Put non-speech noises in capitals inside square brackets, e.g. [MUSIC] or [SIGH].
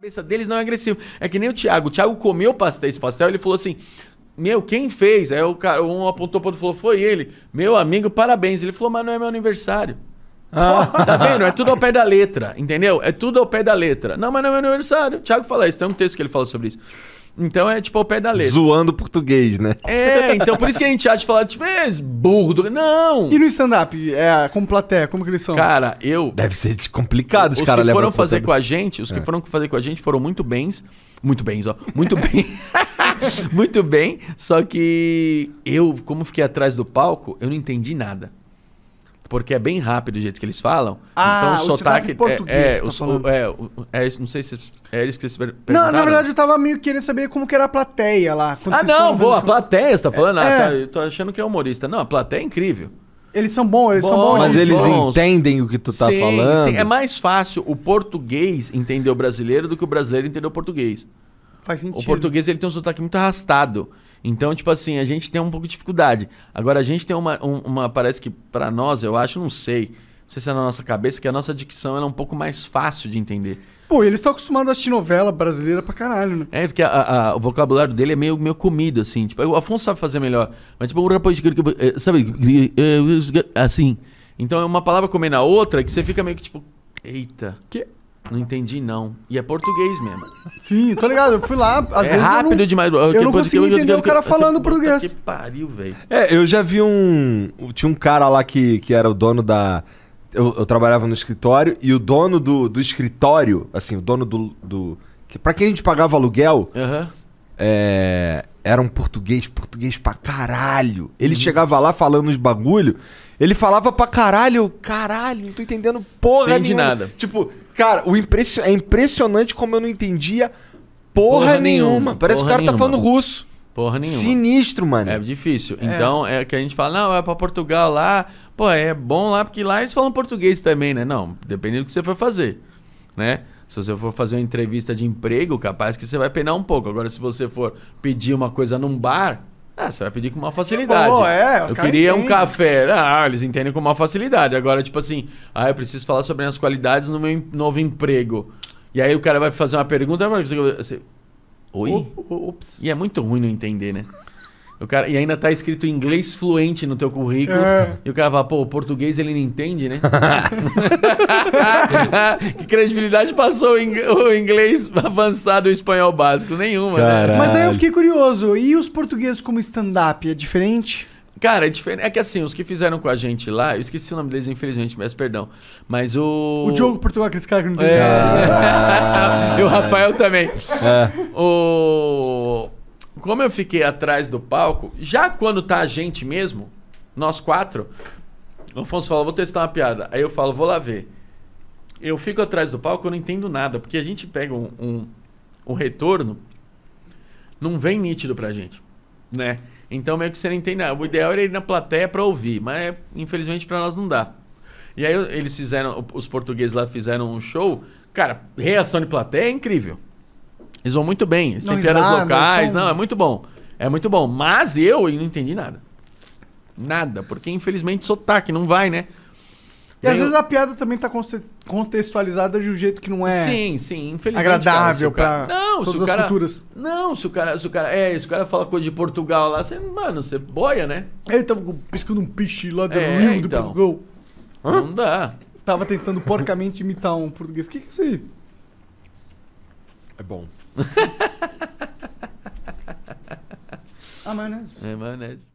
cabeça deles não é agressivo. É que nem o Thiago. O Thiago comeu pastel, esse pastel, ele falou assim: Meu, quem fez? Aí o cara, um apontou pro outro falou: Foi ele. Meu amigo, parabéns. Ele falou: Mas não é meu aniversário. Ah. Tá vendo? É tudo ao pé da letra, entendeu? É tudo ao pé da letra. Não, mas não é meu aniversário. O Thiago fala isso, tem um texto que ele fala sobre isso. Então é tipo ao pé da letra. Zoando português, né? É, então por isso que a gente acha de falar, tipo, é burro. Do... Não! E no stand-up, é, como plateia, como que eles são? Cara, eu. Deve ser complicado, os, caras Os que foram fazer com a gente, os que é. foram fazer com a gente foram muito bens. Muito bens, ó. Muito bem. [LAUGHS] muito bem. Só que eu, como fiquei atrás do palco, eu não entendi nada porque é bem rápido o jeito que eles falam. Ah, então o sotaque. É, português é, é, tá o, é, o, é, não sei se é eles que se Não, na verdade eu tava meio querendo saber como que era a plateia lá. Ah, não, boa, a plateia, você tá falando? Ah, é, ah, tá, é. eu tô achando que é humorista. Não, a plateia é incrível. Eles são bons, eles bons, são bons. Mas eles bons. entendem o que tu tá sim, falando. Sim, é mais fácil o português entender o brasileiro do que o brasileiro entender o português. Faz sentido. O português ele tem um sotaque muito arrastado. Então, tipo assim, a gente tem um pouco de dificuldade. Agora, a gente tem uma. uma parece que para nós, eu acho, não sei. Não sei se é na nossa cabeça, que a nossa dicção é um pouco mais fácil de entender. Pô, eles estão acostumados a assistir novela brasileira pra caralho, né? É, porque a, a, o vocabulário dele é meio, meio comido, assim. Tipo, o Afonso sabe fazer melhor. Mas, tipo, o rapaz. Eh, sabe? Eh, assim. Então, é uma palavra comendo a outra que você fica meio que tipo. Eita. Que não entendi, não. E é português mesmo. Sim, tô ligado. Eu fui lá, às é vezes. rápido eu não, demais. Eu, eu não consegui eu, entender o cara falando português. Que pariu, velho. É, eu já vi um. Tinha um cara lá que, que era o dono da. Eu, eu trabalhava no escritório e o dono do, do escritório, assim, o dono do. do que, pra quem a gente pagava aluguel, uhum. é, era um português, português pra caralho. Ele uhum. chegava lá falando os bagulho, ele falava pra caralho, caralho, não tô entendendo porra Entendi nenhuma. nada. Tipo, Cara, o impression... é impressionante como eu não entendia porra, porra nenhuma. nenhuma. Parece porra que o cara tá nenhuma. tá falando russo. Porra nenhuma. Sinistro, mano. É difícil. É. Então, é que a gente fala, não, é pra Portugal lá. Pô, é bom lá, porque lá eles falam português também, né? Não, dependendo do que você for fazer, né? Se você for fazer uma entrevista de emprego, capaz que você vai penar um pouco. Agora, se você for pedir uma coisa num bar, ah, você vai pedir com uma é facilidade. Bom, é, eu queria entende. um café. Ah, eles entendem com uma facilidade. Agora, tipo assim, ah, eu preciso falar sobre as qualidades no meu novo emprego. E aí o cara vai fazer uma pergunta, você... Oi? Ops. E é muito ruim não entender, né? O cara, e ainda tá escrito inglês fluente no teu currículo. É. E o cara fala, pô, o português ele não entende, né? [LAUGHS] que credibilidade passou o inglês avançado e o espanhol básico? Nenhuma, né? Caralho. né? Mas daí eu fiquei curioso. E os portugueses como stand-up? É diferente? Cara, é diferente. É que assim, os que fizeram com a gente lá, eu esqueci o nome deles, infelizmente, mas perdão. Mas o. O Diogo Portugal, aqueles caras que não tem. É... [LAUGHS] e o Rafael também. É. O como eu fiquei atrás do palco, já quando tá a gente mesmo, nós quatro, o Afonso fala, vou testar uma piada. Aí eu falo, vou lá ver. Eu fico atrás do palco, eu não entendo nada, porque a gente pega um, um, um retorno, não vem nítido pra gente, né? Então meio que você não entende nada. O ideal era ir na plateia para ouvir, mas infelizmente para nós não dá. E aí eles fizeram, os portugueses lá fizeram um show, cara, reação de plateia é incrível. Eles vão muito bem. Eles não têm locais. São... Né? Não, é muito bom. É muito bom. Mas eu não entendi nada. Nada. Porque, infelizmente, sotaque não vai, né? E às eu... vezes a piada também tá contextualizada de um jeito que não é. Sim, sim, infelizmente. Agradável cara, cara... pra não, todas cara... as culturas. Não, se o cara. Se o cara. É, se o cara fala coisa de Portugal lá, você, mano, você boia, né? Ele tava piscando um peixe lá do é, Rio então. de Portugal. Hã? Não dá. Tava tentando porcamente imitar um português. O que, que é isso aí? É bom. [LAUGHS] a maionese. É